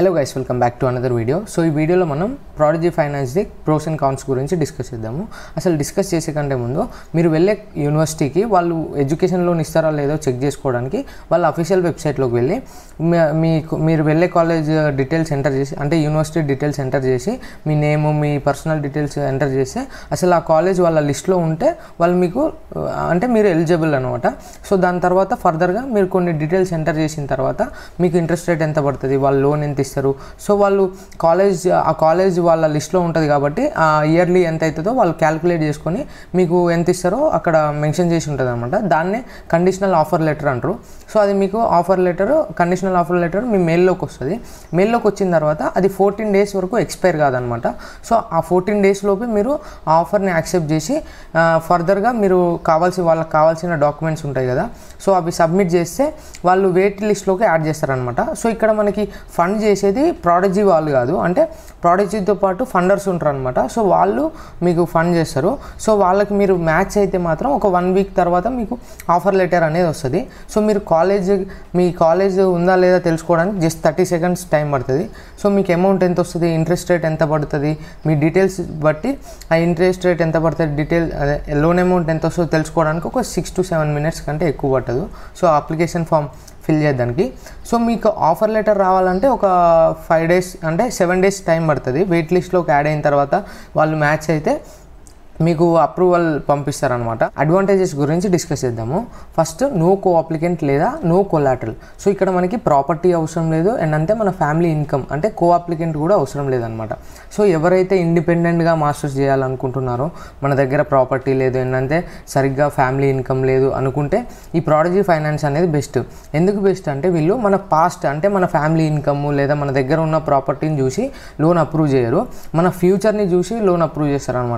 hello guys welcome back to another video so ఈ వీడియోలో మనం ప్రాడజీ ఫైనాన్స్ది ప్రోస్ అండ్ కాన్స్ గురించి డిస్కస్ చేద్దాము అసలు డిస్కస్ చేసే కంటే ముందు మీరు వెళ్ళే యూనివర్సిటీకి వాళ్ళు ఎడ్యుకేషన్ లోన్ ఇస్తారా లేదో చెక్ చేసుకోవడానికి వాళ్ళ అఫీషియల్ వెబ్సైట్లోకి వెళ్ళి మీ మీరు వెళ్ళే కాలేజ్ డీటెయిల్స్ ఎంటర్ చేసి అంటే యూనివర్సిటీ డీటెయిల్స్ ఎంటర్ చేసి మీ నేమ్ మీ పర్సనల్ డీటెయిల్స్ ఎంటర్ చేస్తే అసలు ఆ కాలేజ్ వాళ్ళ లిస్ట్లో ఉంటే వాళ్ళు మీకు అంటే మీరు ఎలిజిబుల్ అనమాట సో దాని తర్వాత ఫర్దర్గా మీరు కొన్ని డీటెయిల్స్ ఎంటర్ చేసిన తర్వాత మీకు ఇంట్రెస్ట్ రేట్ ఎంత పడుతుంది వాళ్ళ లోన్ ఎంత ఇస్తారు సో వాళ్ళు కాలేజ్ ఆ కాలేజ్ వాళ్ళ లిస్ట్లో ఉంటుంది కాబట్టి ఆ ఇయర్లీ ఎంత అవుతుందో వాళ్ళు క్యాలిక్యులేట్ చేసుకొని మీకు ఎంత ఇస్తారో అక్కడ మెన్షన్ చేసి ఉంటుంది అనమాట దాన్నే కండిషనల్ ఆఫర్ లెటర్ అంటారు సో అది మీకు offer letter conditional offer letter మీ మెయిల్లోకి వస్తుంది మెయిల్లోకి వచ్చిన తర్వాత అది ఫోర్టీన్ డేస్ వరకు ఎక్స్పైర్ కాదనమాట సో ఆ ఫోర్టీన్ డేస్ లోపే మీరు ఆఫర్ని యాక్సెప్ట్ చేసి ఫర్దర్గా మీరు కావాల్సి వాళ్ళకి కావాల్సిన డాక్యుమెంట్స్ ఉంటాయి కదా సో అవి సబ్మిట్ చేస్తే వాళ్ళు వెయిట్ లిస్ట్లోకి యాడ్ చేస్తారనమాట సో ఇక్కడ మనకి ఫండ్ చేసేది ప్రాడజీ వాళ్ళు కాదు అంటే ప్రాడజీతో పాటు ఫండర్స్ ఉంటారు అనమాట సో వాళ్ళు మీకు ఫండ్ చేస్తారు సో వాళ్ళకి మీరు మ్యాచ్ అయితే మాత్రం ఒక వన్ వీక్ తర్వాత మీకు ఆఫర్ లెటర్ అనేది వస్తుంది సో మీరు కాలేజ్ మీ కాలేజ్ ఉందా లేదా తెలుసుకోవడానికి జస్ట్ థర్టీ సెకండ్స్ టైం పడుతుంది సో మీకు అమౌంట్ ఎంత వస్తుంది ఇంట్రెస్ట్ రేట్ ఎంత పడుతుంది మీ డీటెయిల్స్ బట్టి ఆ ఇంట్రెస్ట్ రేట్ ఎంత పడుతుంది డీటెయిల్ అదే లోన్ అమౌంట్ ఎంత వస్తుందో తెలుసుకోవడానికి ఒక సిక్స్ టు సెవెన్ మినిట్స్ కంటే ఎక్కువ పట్టదు సో అప్లికేషన్ ఫామ్ ఫిల్ చేయడానికి సో మీకు ఆఫర్ లెటర్ రావాలంటే ఒక ఫైవ్ డేస్ అంటే సెవెన్ డేస్ టైం పడుతుంది వెయిట్ లిస్ట్లోకి యాడ్ అయిన తర్వాత వాళ్ళు మ్యాచ్ అయితే మీకు అప్రూవల్ పంపిస్తారనమాట అడ్వాంటేజెస్ గురించి డిస్కస్ చేద్దాము ఫస్ట్ నో కో అప్లికెంట్ లేదా నో కొలాటల్ సో ఇక్కడ మనకి ప్రాపర్టీ అవసరం లేదు అండ్ అంతే మన ఫ్యామిలీ ఇన్కమ్ అంటే కో అప్లికెంట్ కూడా అవసరం లేదనమాట సో ఎవరైతే ఇండిపెండెంట్గా మాస్టర్స్ చేయాలనుకుంటున్నారో మన దగ్గర ప్రాపర్టీ లేదు ఏంటంటే సరిగ్గా ఫ్యామిలీ ఇన్కమ్ లేదు అనుకుంటే ఈ ప్రాడజీ ఫైనాన్స్ అనేది బెస్ట్ ఎందుకు బెస్ట్ అంటే వీళ్ళు మన పాస్ట్ అంటే మన ఫ్యామిలీ ఇన్కమ్ లేదా మన దగ్గర ఉన్న ప్రాపర్టీని చూసి లోన్ అప్రూవ్ చేయరు మన ఫ్యూచర్ని చూసి లోన్ అప్రూవ్ చేస్తారనమాట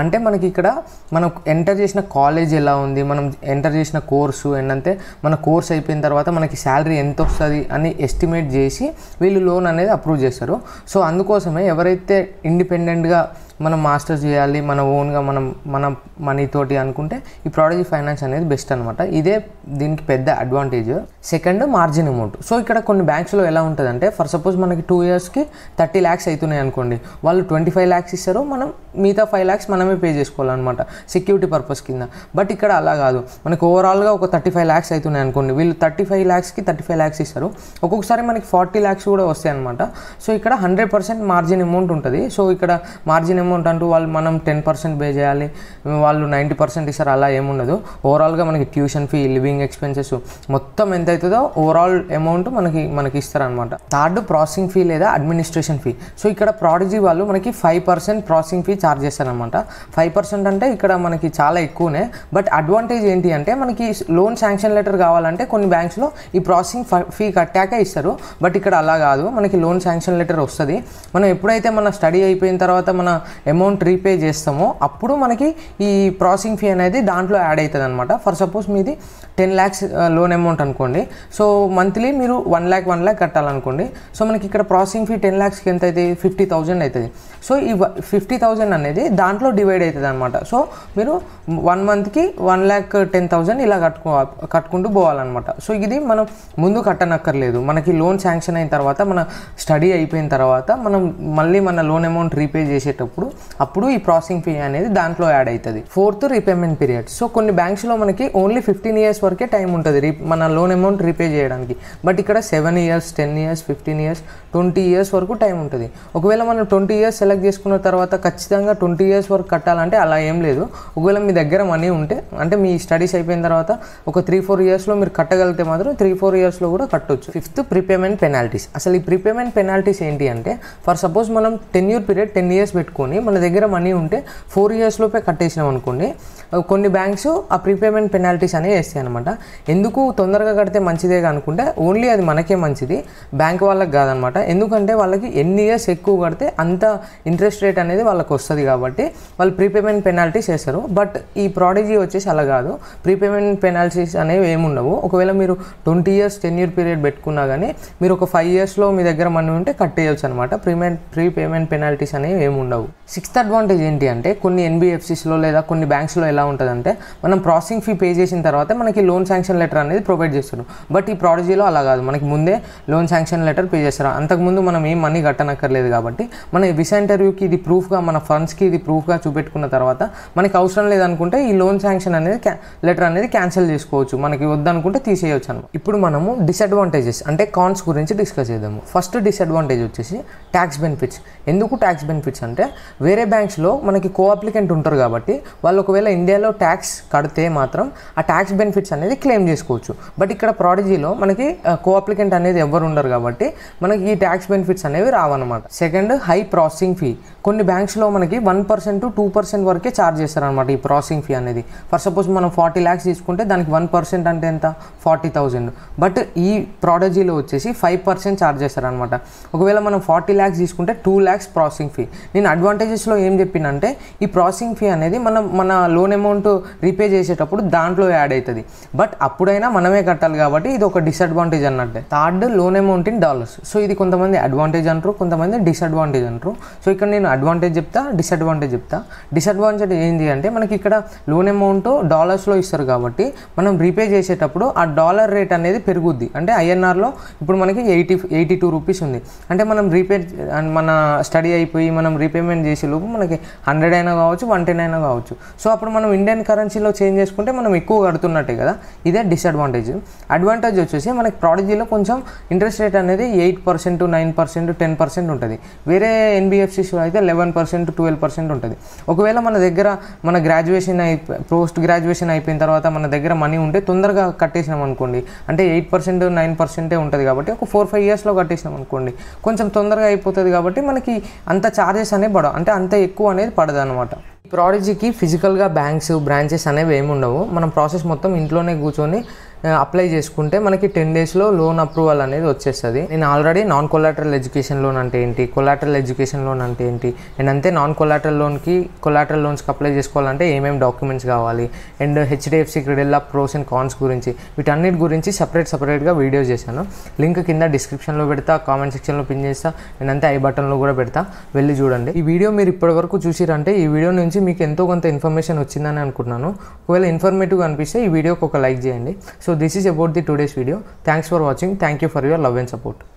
అంటే మనకి ఇక్కడ మనం ఎంటర్ చేసిన కాలేజ్ ఎలా ఉంది మనం ఎంటర్ చేసిన కోర్సు ఏంటంటే మన కోర్స్ అయిపోయిన తర్వాత మనకి శాలరీ ఎంత వస్తుంది అని ఎస్టిమేట్ చేసి వీళ్ళు లోన్ అనేది అప్రూవ్ చేస్తారు సో అందుకోసమే ఎవరైతే ఇండిపెండెంట్గా మనం మాస్టర్స్ చేయాలి మన ఓన్గా మనం మన మనీతోటి అనుకుంటే ఈ ప్రోడక్ట్ ఫైనాన్స్ అనేది బెస్ట్ అనమాట ఇదే దీనికి పెద్ద advantage second margin amount so ఇక్కడ కొన్ని బ్యాంక్స్లో ఎలా ఉంటుందంటే ఫర్ సపోజ్ మనకి టూ ఇయర్స్కి థర్టీ ల్యాక్స్ అవుతున్నాయి అనుకోండి వాళ్ళు ట్వంటీ ఫైవ్ ల్యాక్స్ ఇస్తారు మనం మిగతా ఫైవ్ ల్యాక్స్ మనమే పే చేసుకోవాలన్నమాట సెక్యూరిటీ పర్పస్ కింద బట్ ఇక్కడ అలా కాదు మనకి ఓవరాల్గా ఒక థర్టీ ఫైవ్ ల్యాక్స్ అవుతున్నాయి అనుకోండి వీళ్ళు థర్టీ ఫైవ్ ల్యాక్స్కి థర్టీ ఫైవ్ ల్యాక్స్ ఇస్తారు ఒక్కొక్కసారి మనకి ఫార్టీ ల్యాక్స్ కూడా వస్తాయి అనమాట సో ఇక్కడ హండ్రెడ్ పర్సెంట్ మార్జిన్ అమౌంట్ ఉంటుంది సో ఇక్కడ మార్జిన్ అమౌంట్ ఏముంటుంటూ అంటూ వాళ్ళు మనం టెన్ పర్సెంట్ పే చేయాలి వాళ్ళు నైంటీ పర్సెంట్ ఇస్తారు అలా ఏముండదు ఓవరాల్గా మనకి ట్యూషన్ ఫీ లివింగ్ ఎక్స్పెన్సెస్ మొత్తం ఎంత అవుతుందో ఓవరాల్ అమౌంట్ మనకి మనకి ఇస్తారనమాట థర్డ్ ప్రాసెసింగ్ ఫీ లేదా అడ్మినిస్ట్రేషన్ ఫీ సో ఇక్కడ ప్రాడజీ వాళ్ళు మనకి five percent processing fee charge చేస్తారనమాట ఫైవ్ పర్సెంట్ అంటే ఇక్కడ మనకి చాలా ఎక్కువనే బట్ అడ్వాంటేజ్ ఏంటి అంటే మనకి లోన్ శాంక్షన్ లెటర్ కావాలంటే కొన్ని బ్యాంక్స్లో ఈ ప్రాసెసింగ్ ఫీ కట్టాకే ఇస్తారు బట్ ఇక్కడ అలా కాదు మనకి లోన్ శాంక్షన్ లెటర్ వస్తుంది మనం ఎప్పుడైతే మన స్టడీ అయిపోయిన తర్వాత మన అమౌంట్ రీపే చేస్తామో అప్పుడు మనకి ఈ ప్రాసెసింగ్ ఫీ అనేది దాంట్లో యాడ్ అవుతుంది అనమాట ఫర్ సపోజ్ మీది టెన్ ల్యాక్స్ లోన్ అమౌంట్ అనుకోండి సో మంత్లీ మీరు వన్ ల్యాక్ వన్ ల్యాక్ కట్టాలనుకోండి సో మనకి ఇక్కడ ప్రాసెసింగ్ ఫీ టెన్ ల్యాక్స్కి ఎంత అవుతుంది ఫిఫ్టీ థౌజండ్ అవుతుంది సో ఈ ఫిఫ్టీ థౌజండ్ అనేది దాంట్లో డివైడ్ అవుతుంది అనమాట సో మీరు వన్ మంత్కి వన్ ల్యాక్ టెన్ థౌజండ్ ఇలా కట్టుకో కట్టుకుంటూ పోవాలన్నమాట సో ఇది మనం ముందు కట్టనక్కర్లేదు మనకి లోన్ శాంక్షన్ అయిన తర్వాత మన స్టడీ అయిపోయిన తర్వాత మనం మళ్ళీ మన లోన్ అమౌంట్ రీపే చేసేటప్పుడు ఉన్నప్పుడు అప్పుడు ఈ ప్రాసెసింగ్ ఫీ అనేది దాంట్లో యాడ్ అవుతుంది ఫోర్త్ రీపేమెంట్ పీరియడ్ సో కొన్ని బ్యాంక్స్లో మనకి ఓన్లీ ఫిఫ్టీన్ ఇయర్స్ వరకే టైం ఉంటుంది మన లోన్ అమౌంట్ రీపే చేయడానికి బట్ ఇక్కడ seven years ten years fifteen years twenty years వరకు టైం ఉంటుంది ఒకవేళ మనం ట్వంటీ ఇయర్స్ సెలెక్ట్ చేసుకున్న తర్వాత ఖచ్చితంగా ట్వంటీ ఇయర్స్ వరకు కట్టాలంటే అలా ఏం లేదు ఒకవేళ మీ దగ్గర మనీ ఉంటే అంటే మీ స్టడీస్ అయిపోయిన తర్వాత ఒక త్రీ ఫోర్ ఇయర్స్లో మీరు కట్టగలిగితే మాత్రం త్రీ ఫోర్ ఇయర్స్లో కూడా కట్టొచ్చు ఫిఫ్త్ ప్రీపేమెంట్ పెనాల్టీస్ అసలు ఈ ప్రీపేమెంట్ పెనాల్టీస్ ఏంటి అంటే ఫర్ సపోజ్ మనం ten year period ten years పెట్టుకొని తీసుకొని మన దగ్గర మనీ ఉంటే ఫోర్ ఇయర్స్ లోపే కట్టేసినాం అనుకోండి కొన్ని బ్యాంక్స్ ఆ ప్రీపేమెంట్ పెనాల్టీస్ అనేవి వేస్తాయి అనమాట ఎందుకు తొందరగా కడితే మంచిదే అనుకుంటే ఓన్లీ అది మనకే మంచిది బ్యాంక్ వాళ్ళకి కాదనమాట ఎందుకంటే వాళ్ళకి ఎన్ని ఇయర్స్ ఎక్కువ కడితే అంత ఇంట్రెస్ట్ రేట్ అనేది వాళ్ళకి వస్తుంది కాబట్టి వాళ్ళు ప్రీపేమెంట్ పెనాల్టీస్ వేస్తారు బట్ ఈ ప్రాడజీ వచ్చేసి అలా కాదు ప్రీపేమెంట్ పెనాల్టీస్ అనేవి ఏముండవు ఒకవేళ మీరు twenty years ten year period పెట్టుకున్నా కానీ మీరు ఒక ఫైవ్ ఇయర్స్లో మీ దగ్గర మనీ ఉంటే కట్టేయచ్చు అనమాట ప్రీమెంట్ ప్రీపేమెంట్ పెనాల్టీస్ అనేవి ఏముండవు సిక్స్త్ అడ్వాంటేజ్ ఏంటి అంటే కొన్ని ఎన్బిఎఫ్సిస్లో లేదా కొన్ని బ్యాంక్స్లో ఎలా ఉంటుందంటే మనం ప్రాసెసింగ్ ఫీ పే చేసిన తర్వాత మనకి లోన్ శాంక్షన్ లెటర్ అనేది ప్రొవైడ్ చేస్తున్నారు బట్ ఈ ప్రాడజీలో అలా కాదు మనకి ముందే లోన్ శాంక్షన్ లెటర్ పే చేస్తారు అంతకుముందు మనం ఏం మనీ కట్టనక్కర్లేదు కాబట్టి మన విసా ఇంటర్వ్యూకి ఇది ప్రూఫ్గా మన ఫండ్స్కి ఇది ప్రూఫ్గా చూపెట్టుకున్న తర్వాత మనకి అవసరం లేదనుకుంటే ఈ లోన్ శాంక్షన్ అనేది లెటర్ అనేది క్యాన్సిల్ చేసుకోవచ్చు మనకి వద్దనుకుంటే తీసేయవచ్చు అనమాట ఇప్పుడు మనము డిసడ్వాంటేజెస్ అంటే కాన్స్ గురించి డిస్కస్ చేద్దాము ఫస్ట్ డిసడ్వాంటేజ్ వచ్చేసి ట్యాక్స్ బెనిఫిట్స్ ఎందుకు ట్యాక్స్ బెనిఫిట్స్ అంటే వేరే బ్యాంక్స్లో మనకి కో అప్లికెంట్ ఉంటారు కాబట్టి వాళ్ళు ఒకవేళ ఇండియాలో ట్యాక్స్ కడితే మాత్రం ఆ ట్యాక్స్ బెనిఫిట్స్ అనేది క్లెయిమ్ చేసుకోవచ్చు బట్ ఇక్కడ ప్రాడజీలో మనకి కో అప్లికెంట్ అనేది ఎవరు ఉండరు కాబట్టి మనకి ఈ ట్యాక్స్ బెనిఫిట్స్ అనేవి రావన్నమాట సెకండ్ హై ప్రాసెసింగ్ ఫీ కొన్ని బ్యాంక్స్లో మనకి one percent to two percent వరకే ఛార్జ్ చేస్తారనమాట ఈ ప్రాసెసింగ్ ఫీ అనేది ఫర్ సపోజ్ మనం ఫార్టీ ల్యాక్స్ తీసుకుంటే దానికి వన్ పర్సెంట్ అంటే ఎంత ఫార్టీ థౌజండ్ బట్ ఈ ప్రాడజీలో వచ్చేసి ఫైవ్ పర్సెంట్ ఛార్జ్ చేస్తారనమాట ఒకవేళ మనం ఫార్టీ ల్యాక్స్ తీసుకుంటే టూ ల్యాక్స్ ప్రాసెసింగ్ ఫీ నేను అడ్వాంటేజ్ ప్యాకేజెస్లో ఏం చెప్పిందంటే ఈ ప్రాసెసింగ్ ఫీ అనేది మనం మన లోన్ అమౌంట్ రీపే చేసేటప్పుడు దాంట్లో యాడ్ అవుతుంది బట్ అప్పుడైనా మనమే కట్టాలి కాబట్టి ఇది ఒక డిసడ్వాంటేజ్ అన్నట్టే third loan amount in dollars so ఇది కొంతమంది అడ్వాంటేజ్ అంటారు కొంతమంది డిసడ్వాంటేజ్ అంటారు సో ఇక్కడ నేను అడ్వాంటేజ్ చెప్తా డిసడ్వాంటేజ్ చెప్తా డిసడ్వాంటేజ్ ఏంటి అంటే మనకి ఇక్కడ లోన్ అమౌంట్ డాలర్స్లో ఇస్తారు కాబట్టి మనం రీపే చేసేటప్పుడు ఆ డాలర్ రేట్ అనేది పెరుగుద్ది అంటే ఐఎన్ఆర్లో ఇప్పుడు మనకి ఎయిటీ ఎయిటీ టూ రూపీస్ ఉంది అంటే మనం రీపే మన స్టడీ అయిపోయి మనం రీపేమెంట్ చేసి చేసే లోపు మనకి హండ్రెడ్ అయినా కావచ్చు వన్ టెన్ అయినా కావచ్చు సో అప్పుడు మనం ఇండియన్ కరెన్సీలో చేంజ్ చేసుకుంటే మనం ఎక్కువ కడుతున్నట్టే కదా ఇదే డిసడ్వాంటేజ్ అడ్వాంటేజ్ వచ్చేసి మనకి ప్రాడజీలో కొంచెం ఇంట్రెస్ట్ రేట్ అనేది eight percent nine percent ten percent ఉంటుంది వేరే ఎన్బిఎఫ్సిస్లో అయితే లెవెన్ పర్సెంట్ ట్వెల్వ్ పర్సెంట్ ఉంటుంది ఒకవేళ మన దగ్గర మన గ్రాడ్యుయేషన్ అయి పోస్ట్ గ్రాడ్యుయేషన్ అయిపోయిన తర్వాత మన దగ్గర మనీ ఉంటే తొందరగా కట్టేసినాం అనుకోండి అంటే ఎయిట్ పర్సెంట్ నైన్ పర్సెంటే ఉంటుంది కాబట్టి ఒక ఫోర్ ఫైవ్ ఇయర్స్లో కట్టేసినాం అనుకోండి కొంచెం తొందరగా అయిపోతుంది కాబట్టి మనకి అంత ఛార్జెస్ అనే పడవు అంటే అంత ఎక్కువ అనేది పడదు అనమాట ప్రాడజీకి ఫిజికల్గా బ్యాంక్స్ బ్రాంచెస్ అనేవి ఏమి ఉండవు మనం ప్రాసెస్ మొత్తం ఇంట్లోనే కూర్చొని అప్లై చేసుకుంటే మనకి టెన్ డేస్లో లోన్ అప్రూవల్ అనేది వచ్చేస్తుంది నేను already non collateral education loan అంటే ఏంటి కొలాటరల్ ఎడ్యుకేషన్ లోన్ అంటే ఏంటి అండ్ అంతే నాన్ కొలాటరల్ లోన్కి కొలాటరల్ లోన్స్కి అప్లై చేసుకోవాలంటే ఏమేమి డాక్యుమెంట్స్ కావాలి and HDFC Credila pros and cons గురించి వీటన్నిటి గురించి సపరేట్ సపరేట్గా వీడియో చేశాను లింక్ కింద డిస్క్రిప్షన్లో పెడతా కామెంట్ సెక్షన్లో పిన్ చేస్తా నేను అంతే ఐ బటన్లో కూడా పెడతా వెళ్ళి చూడండి ఈ వీడియో మీరు ఇప్పటివరకు చూసిరంటే ఈ వీడియో నుంచి మీకు ఎంతో కొంత ఇన్ఫర్మేషన్ వచ్చిందని అనుకున్నాను ఒకవేళ ఇన్ఫర్మేటివ్గా అనిపిస్తే ఈ వీడియోకి ఒక లైక్ చేయండి so so this is about the today's video thanks for watching thank you for your love and support